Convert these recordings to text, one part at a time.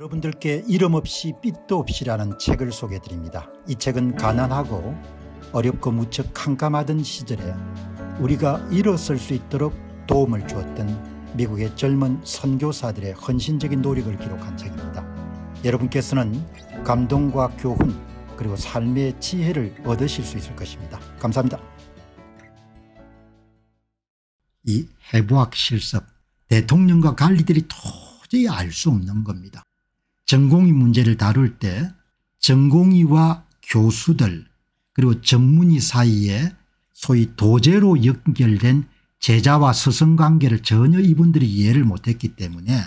여러분들께 이름 없이 빛도 없이라는 책을 소개해 드립니다. 이 책은 가난하고 어렵고 무척 캄캄하던 시절에 우리가 일어설 수 있도록 도움을 주었던 미국의 젊은 선교사들의 헌신적인 노력을 기록한 책입니다. 여러분께서는 감동과 교훈 그리고 삶의 지혜를 얻으실 수 있을 것입니다. 감사합니다. 이 해부학 실습 대통령과 관리들이 도저히 알 수 없는 겁니다. 전공의 문제를 다룰 때 전공의와 교수들 그리고 전문의 사이에 소위 도제로 연결된 제자와 스승 관계를 전혀 이분들이 이해를 못했기 때문에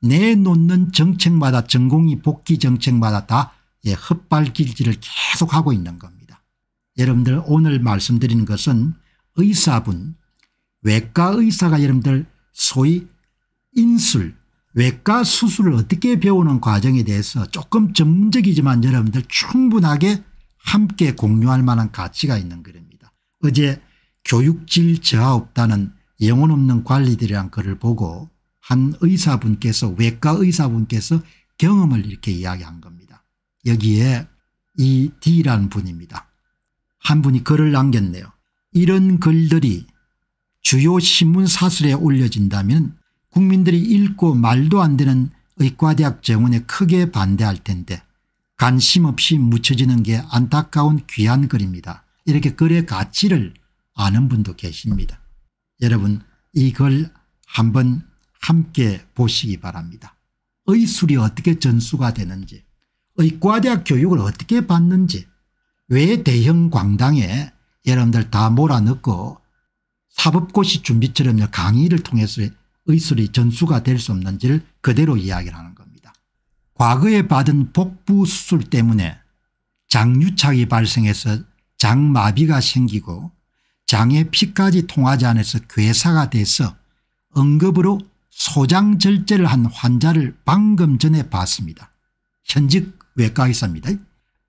내놓는 정책마다 전공이 복귀 정책마다 다 예, 헛발길질을 계속하고 있는 겁니다. 여러분들 오늘 말씀드리는 것은 의사분 외과 의사가 여러분들 소위 인술 외과 수술을 어떻게 배우는 과정에 대해서 조금 전문적이지만 여러분들 충분하게 함께 공유할 만한 가치가 있는 글입니다. 어제 교육질 저하 없다는 영혼 없는 관리들이란 글을 보고 한 의사분께서 외과 의사분께서 경험을 이렇게 이야기한 겁니다. 여기에 이 D라는 분입니다. 한 분이 글을 남겼네요. 이런 글들이 주요 신문 사설에 올려진다면 국민들이 읽고 말도 안 되는 의과대학 정원에 크게 반대할 텐데 관심 없이 묻혀지는 게 안타까운 귀한 글입니다. 이렇게 글의 가치를 아는 분도 계십니다. 여러분 이 글 한번 함께 보시기 바랍니다. 의술이 어떻게 전수가 되는지 의과대학 교육을 어떻게 받는지 왜 대형 광당에 여러분들 다 몰아넣고 사법고시 준비처럼 강의를 통해서 의술이 전수가 될 수 없는지를 그대로 이야기를 하는 겁니다. 과거에 받은 복부 수술 때문에 장유착이 발생해서 장마비가 생기고 장의 피까지 통하지 않아서 괴사가 돼서 응급으로 소장절제를 한 환자를 방금 전에 봤습니다. 현직 외과 의사입니다.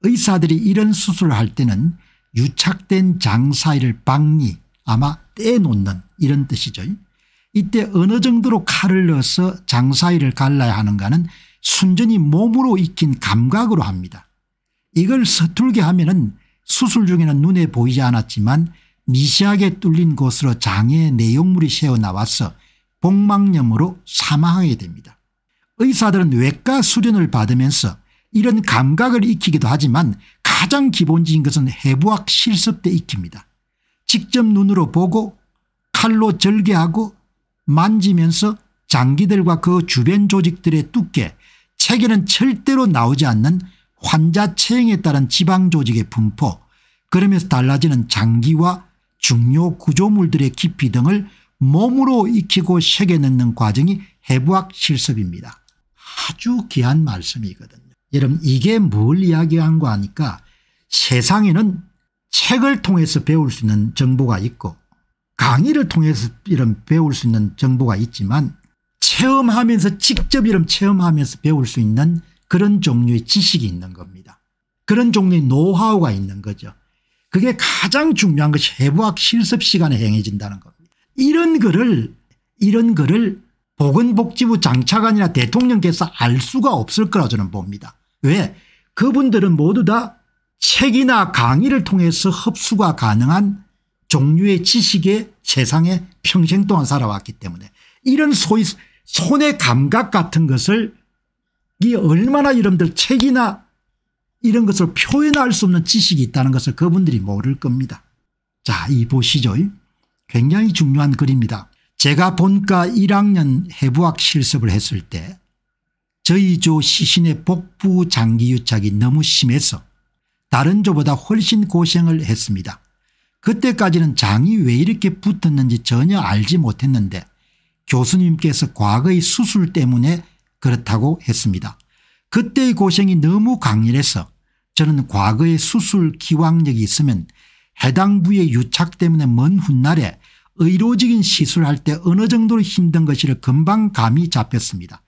의사들이 이런 수술을 할 때는 유착된 장 사이를 박리 아마 떼놓는 이런 뜻이죠. 이때 어느 정도로 칼을 넣어서 장사위를 갈라야 하는가는 순전히 몸으로 익힌 감각으로 합니다. 이걸 서툴게 하면은 수술 중에는 눈에 보이지 않았지만 미세하게 뚫린 곳으로 장의 내용물이 새어나와서 복막염으로 사망하게 됩니다. 의사들은 외과 수련을 받으면서 이런 감각을 익히기도 하지만 가장 기본적인 것은 해부학 실습 때 익힙니다. 직접 눈으로 보고 칼로 절개하고 만지면서 장기들과 그 주변 조직들의 두께 체계는 절대로 나오지 않는 환자 체형에 따른 지방 조직의 분포 그러면서 달라지는 장기와 중요 구조물들의 깊이 등을 몸으로 익히고 새겨 넣는 과정이 해부학 실습입니다. 아주 귀한 말씀이거든요. 여러분 이게 뭘 이야기한 거 아니까 세상에는 책을 통해서 배울 수 있는 정보가 있고 강의를 통해서 이런 배울 수 있는 정보가 있지만 체험하면서 직접 이런 체험하면서 배울 수 있는 그런 종류의 지식이 있는 겁니다. 그런 종류의 노하우가 있는 거죠. 그게 가장 중요한 것이 해부학 실습 시간에 행해진다는 겁니다. 이런 글을 이런 글을 보건복지부 장차관이나 대통령께서 알 수가 없을 거라 저는 봅니다. 왜 그분들은 모두 다 책이나 강의를 통해서 흡수가 가능한 종류의 지식의 세상에 평생 동안 살아왔기 때문에 이런 소위 손의 감각 같은 것을 이 얼마나 여러분들 책이나 이런 것을 표현할 수 없는 지식이 있다는 것을 그분들이 모를 겁니다. 자, 이 보시죠. 굉장히 중요한 글입니다. 제가 본과 1학년 해부학 실습을 했을 때 저희 조 시신의 복부 장기 유착이 너무 심해서 다른 조보다 훨씬 고생을 했습니다. 그때까지는 장이 왜 이렇게 붙었는지 전혀 알지 못했는데 교수님께서 과거의 수술 때문에 그렇다고 했습니다. 그때의 고생이 너무 강렬해서 저는 과거의 수술 기왕력이 있으면 해당 부의 유착 때문에 먼 훗날에 의료적인 시술할 때 어느 정도로 힘든 것이를 금방 감이 잡혔습니다.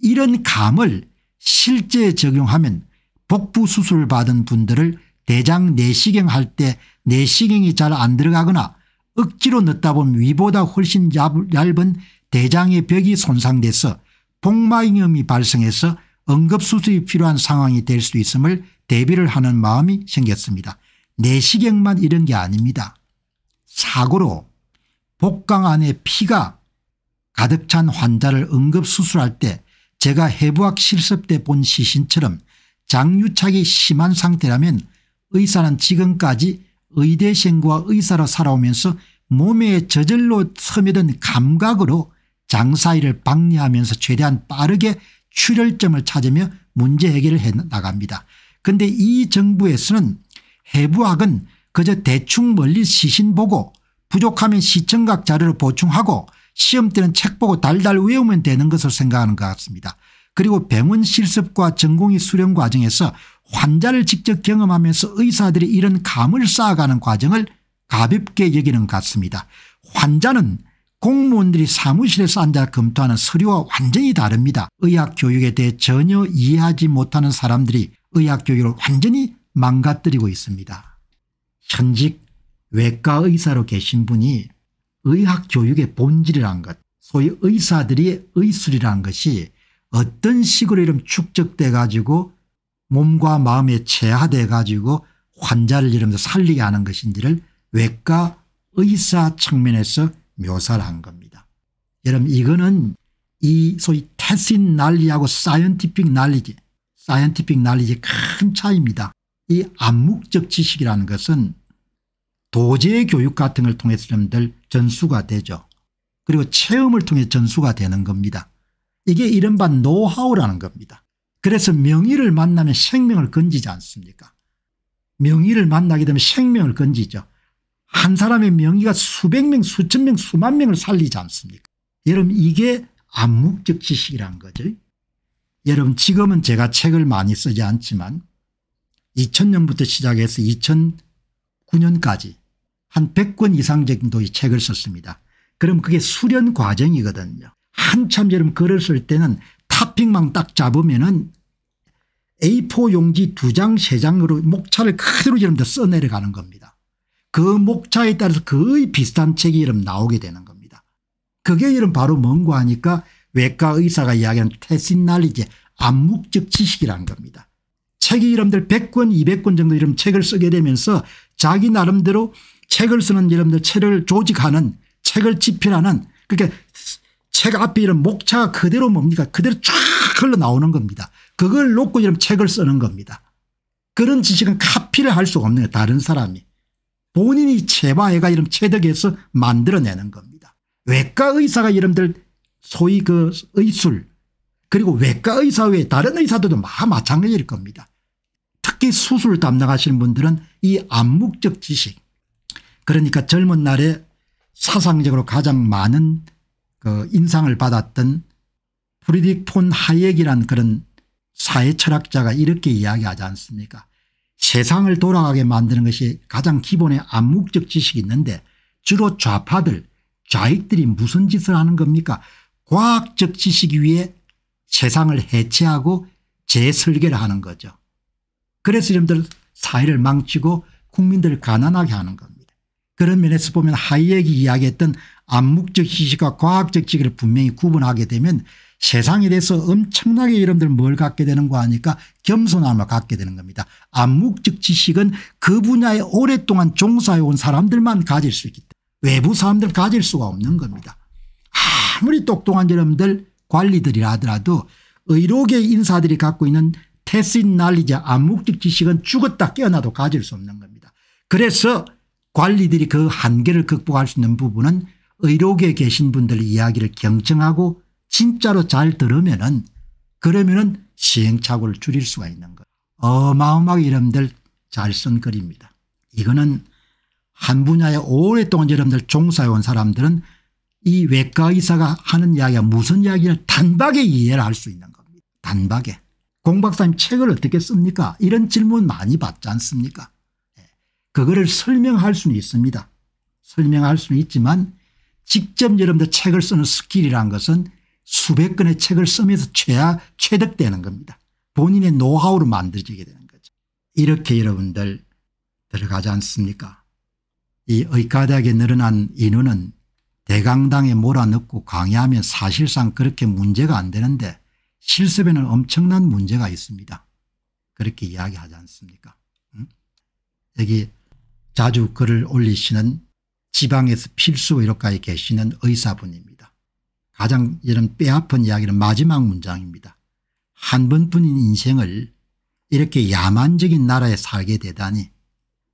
이런 감을 실제 적용하면 복부 수술 받은 분들을 대장 내시경 할때 내시경이 잘 안 들어가거나 억지로 넣다 보면 위보다 훨씬 얇은 대장의 벽이 손상돼서 복막염이 발생해서 응급수술이 필요한 상황이 될 수 있음을 대비를 하는 마음이 생겼습니다. 내시경만 이런 게 아닙니다. 사고로 복강 안에 피가 가득 찬 환자를 응급수술할 때 제가 해부학 실습 때 본 시신처럼 장유착이 심한 상태라면 의사는 지금까지 의대생과 의사로 살아오면서 몸에 저절로 스며든 감각으로 장사일을 방해하면서 최대한 빠르게 출혈점을 찾으며 문제 해결을 해나갑니다. 그런데 이 정부에서는 해부학은 그저 대충 멀리 시신 보고 부족하면 시청각 자료를 보충하고 시험 때는 책 보고 달달 외우면 되는 것을 생각하는 것 같습니다. 그리고 병원 실습과 전공의 수련 과정에서 환자를 직접 경험하면서 의사들이 이런 감을 쌓아가는 과정을 가볍게 여기는 것 같습니다. 환자는 공무원들이 사무실에서 앉아 검토하는 서류와 완전히 다릅니다. 의학교육에 대해 전혀 이해하지 못하는 사람들이 의학교육을 완전히 망가뜨리고 있습니다. 현직 외과의사로 계신 분이 의학교육의 본질이란 것 소위 의사들이 의술이란 것이 어떤 식으로 이름 축적돼 가지고 몸과 마음에 체화돼 가지고 환자를 이러면서 살리게 하는 것인지를 외과 의사 측면에서 묘사를 한 겁니다. 여러분 이거는 이 소위 테신 난리하고 사이언티픽 난리지 사이언티픽 난리지 큰 차이입니다. 이 암묵적 지식이라는 것은 도제 교육 같은 걸 통해서 여러분들 전수가 되죠. 그리고 체험을 통해 전수가 되는 겁니다. 이게 이른바 노하우라는 겁니다. 그래서 명의를 만나면 생명을 건지지 않습니까 명의를 만나게 되면 생명을 건지죠. 한 사람의 명의가 수백 명 수천 명 수만 명을 살리지 않습니까 여러분 이게 암묵적 지식이란 거죠. 여러분 지금은 제가 책을 많이 쓰지 않지만 2000년부터 시작해서 2009년까지 한 100권 이상 정도의 책을 썼습니다. 그럼 그게 수련 과정이거든요. 한참 여름 걸었을 때는 탑핑만 딱 잡으면은 A4 용지 두 장, 세 장으로 목차를 그대로 이름 다 써내려가는 겁니다. 그 목차에 따라서 거의 비슷한 책이 여름 나오게 되는 겁니다. 그게 여름 바로 뭔고 하니까 외과 의사가 이야기하는 테신날리제 암묵적 지식이라는 겁니다. 책이 이름들 100권 200권 정도 이름 책을 쓰게 되면서 자기 나름대로 책을 쓰는 이름들 책을 조직하는 책을 집필하는 그렇게 그러니까 책 앞에 이런 목차가 그대로 뭡니까 그대로 쫙 흘러나오는 겁니다. 그걸 놓고 이런 책을 쓰는 겁니다. 그런 지식은 카피를 할 수가 없는 거예요. 다른 사람이. 본인이 체바해가 이런 체득해서 만들어내는 겁니다. 외과 의사가 이름들 소위 그 의술 그리고 외과 의사 외에 다른 의사들도 다 마찬가지일 겁니다. 특히 수술 담당하시는 분들은 이 암묵적 지식 그러니까 젊은 날에 사상적으로 가장 많은 그 인상을 받았던 프리딕 폰 하이εκ이란 그런 사회철학자가 이렇게 이야기하지 않습니까 세상을 돌아가게 만드는 것이 가장 기본의 암묵적 지식이 있는데 주로 좌파들 좌익들이 무슨 짓을 하는 겁니까 과학적 지식 위에 세상을 해체하고 재설계를 하는 거죠. 그래서 여러분들 사회를 망치고 국민들을 가난하게 하는 겁니다. 그런 면에서 보면 하이εκ이 이야기했던 암묵적 지식과 과학적 지식을 분명히 구분하게 되면 세상에 대해서 엄청나게 여러분들 뭘 갖게 되는 거 아니까 겸손함을 갖게 되는 겁니다. 암묵적 지식은 그 분야에 오랫동안 종사해 온 사람들만 가질 수 있기 때문에 외부 사람들 가질 수가 없는 겁니다. 아무리 똑똑한 여러분들 관리들이라 하더라도 의료계 인사들이 갖고 있는 테스인 날리자 암묵적 지식은 죽었다 깨어나도 가질 수 없는 겁니다. 그래서 관리들이 그 한계를 극복할 수 있는 부분은 의료계에 계신 분들 이야기를 경청하고 진짜로 잘 들으면 은 그러면 은 시행착오를 줄일 수가 있는 거예요. 어마어마하게 이름들 잘 쓴 글입니다. 이거는 한 분야에 오랫동안 여러분들 종사해온 사람들은 이 외과의사가 하는 이야기가 무슨 이야기를 단박에 이해를 할 수 있는 겁니다. 단박에. 공 박사님 책을 어떻게 씁니까 이런 질문 많이 받지 않습니까 예. 그거를 설명할 수는 있습니다. 설명할 수는 있지만 직접 여러분들 책을 쓰는 스킬이란 것은 수백 권의 책을 쓰면서 최하 최득되는 겁니다. 본인의 노하우로 만들어지게 되는 거죠. 이렇게 여러분들 들어가지 않습니까 이 의과대학에 늘어난 인원은 대강당에 몰아넣고 강의하면 사실상 그렇게 문제가 안 되는데 실습에는 엄청난 문제가 있습니다. 그렇게 이야기하지 않습니까 응? 여기 자주 글을 올리시는 지방에서 필수 의료과에 계시는 의사분입니다. 가장 이런 뼈아픈 이야기는 마지막 문장입니다. 한 번뿐인 인생을 이렇게 야만적인 나라에 살게 되다니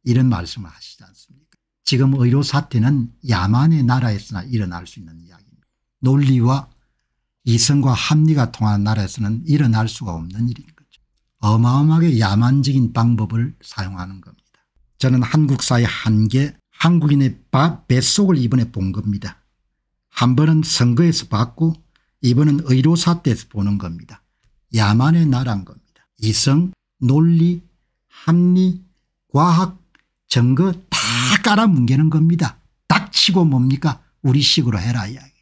이런 말씀을 하시지 않습니까 지금 의료 사태는 야만의 나라에서나 일어날 수 있는 이야기입니다. 논리와 이성과 합리가 통하는 나라에서는 일어날 수가 없는 일인 거죠. 어마어마하게 야만적인 방법을 사용하는 겁니다. 저는 한국 사회 한계 한국인의 밥 뱃속을 이번에 본 겁니다. 한 번은 선거에서 봤고 이번은 의료사 때에서 보는 겁니다. 야만의 나라인 겁니다. 이성 논리 합리 과학 증거 다 깔아뭉개는 겁니다. 닥치고 뭡니까 우리 식으로 해라 이야기.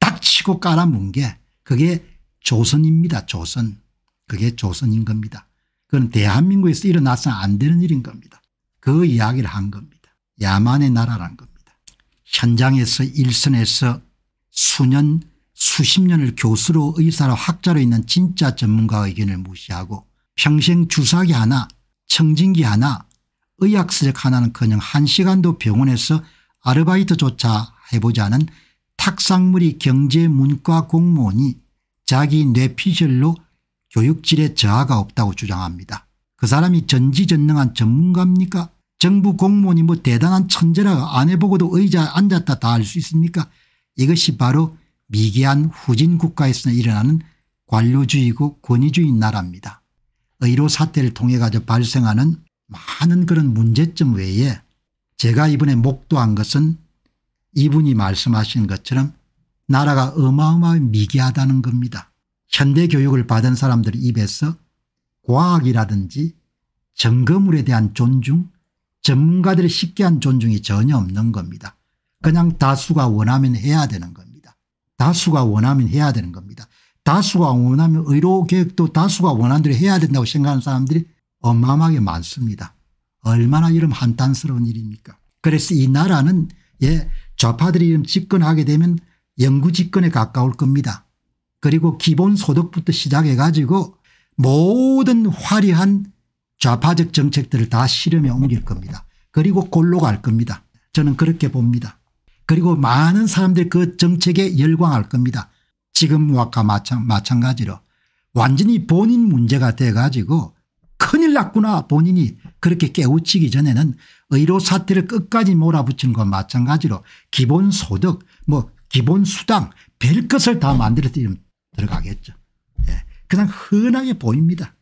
닥치고 깔아뭉개 그게 조선입니다. 조선. 그게 조선인 겁니다. 그건 대한민국에서 일어나서는 안 되는 일인 겁니다. 그 이야기를 한 겁니다. 야만의 나라라는 겁니다. 현장에서 일선에서 수년 수십 년을 교수로 의사로 학자로 있는 진짜 전문가 의견을 무시하고 평생 주사기 하나 청진기 하나 의학서적 하나는 그냥 한 시간도 병원에서 아르바이트조차 해보지 않은 탁상무리 경제문과 공무원이 자기 뇌피셜로 교육질에 저하가 없다고 주장합니다. 그 사람이 전지전능한 전문가입니까 정부 공무원이 뭐 대단한 천재라 안 해보고도 의자 앉았다 다 할 수 있습니까 이것이 바로 미개한 후진 국가에서 일어나는 관료주의고 권위주의 나라입니다. 의료 사태를 통해 가지고 발생하는 많은 그런 문제점 외에 제가 이번에 목도한 것은 이분이 말씀하신 것처럼 나라가 어마어마하게 미개하다는 겁니다. 현대 교육을 받은 사람들 입에서 과학이라든지 점거물에 대한 존중 전문가들이 쉽게 한 존중이 전혀 없는 겁니다. 그냥 다수가 원하면 해야 되는 겁니다. 다수가 원하면 해야 되는 겁니다. 다수가 원하면 의료개혁도 다수가 원하는 대로 해야 된다고 생각하는 사람들이 어마어마하게 많습니다. 얼마나 이런 한탄스러운 일입니까 그래서 이 나라는 예 좌파들이 이런 집권하게 되면 영구 집권에 가까울 겁니다. 그리고 기본소득부터 시작해 가지고 모든 화려한 좌파적 정책들을 다 실험에 옮길 겁니다. 그리고 골로 갈 겁니다. 저는 그렇게 봅니다. 그리고 많은 사람들그 정책에 열광할 겁니다. 지금과 마찬, 마찬가지로 완전히 본인 문제가 돼 가지고 큰일 났구나 본인이 그렇게 깨우치기 전에는 의료 사태를 끝까지 몰아붙인것 마찬가지로 기본소득 뭐 기본수당 별 것을 다 만들어서 들어가겠죠. 예. 그냥 흔하게 보입니다.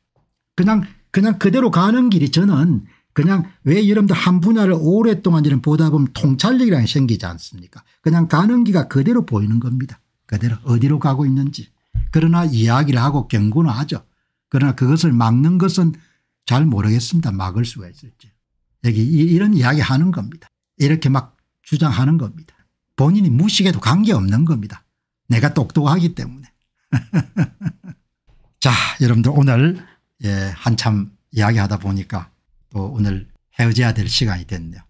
그냥 그냥 그대로 가는 길이 저는 그냥 왜 여러분들 한 분야를 오랫동안 이런 보다 보면 통찰력이라는 게 생기지 않습니까 그냥 가는 길이 그대로 보이는 겁니다. 그대로 어디로 가고 있는지. 그러나 이야기를 하고 경고는 하죠. 그러나 그것을 막는 것은 잘 모르겠습니다. 막을 수가 있을지. 여기 이런 이야기 하는 겁니다. 이렇게 막 주장하는 겁니다. 본인이 무식해도 관계없는 겁니다. 내가 똑똑하기 때문에. 자 여러분들 오늘 예, 한참 이야기하다 보니까 또 오늘 헤어져야 될 시간이 됐네요.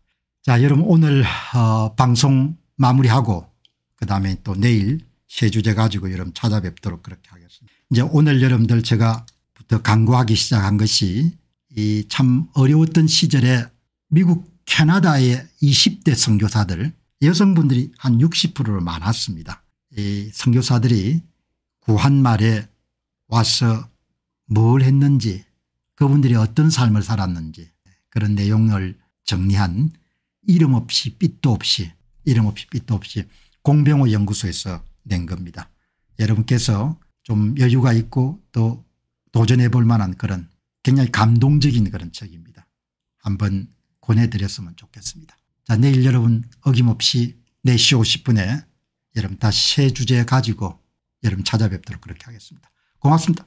자 여러분 오늘 어, 방송 마무리하고 그다음에 또 내일 새 주제 가지고 여러분 찾아뵙도록 그렇게 하겠습니다. 이제 오늘 여러분들 제가 부터 강구하기 시작한 것이 이 참 어려웠던 시절에 미국 캐나다의 20대 선교사들 여성분들이 한 60%로 많았습니다. 이 선교사들이 구한말에 와서 뭘 했는지 그분들이 어떤 삶을 살았는지 그런 내용을 정리한 이름 없이 빛도 없이 이름 없이 빛도 없이 공병호 연구소에서 낸 겁니다. 여러분께서 좀 여유가 있고 또 도전해 볼 만한 그런 굉장히 감동적인 그런 책입니다. 한번 권해드렸으면 좋겠습니다. 자 내일 여러분 어김없이 4시 50분에 여러분 다시 새 주제 가지고 여러분 찾아뵙도록 그렇게 하겠습니다. 고맙습니다.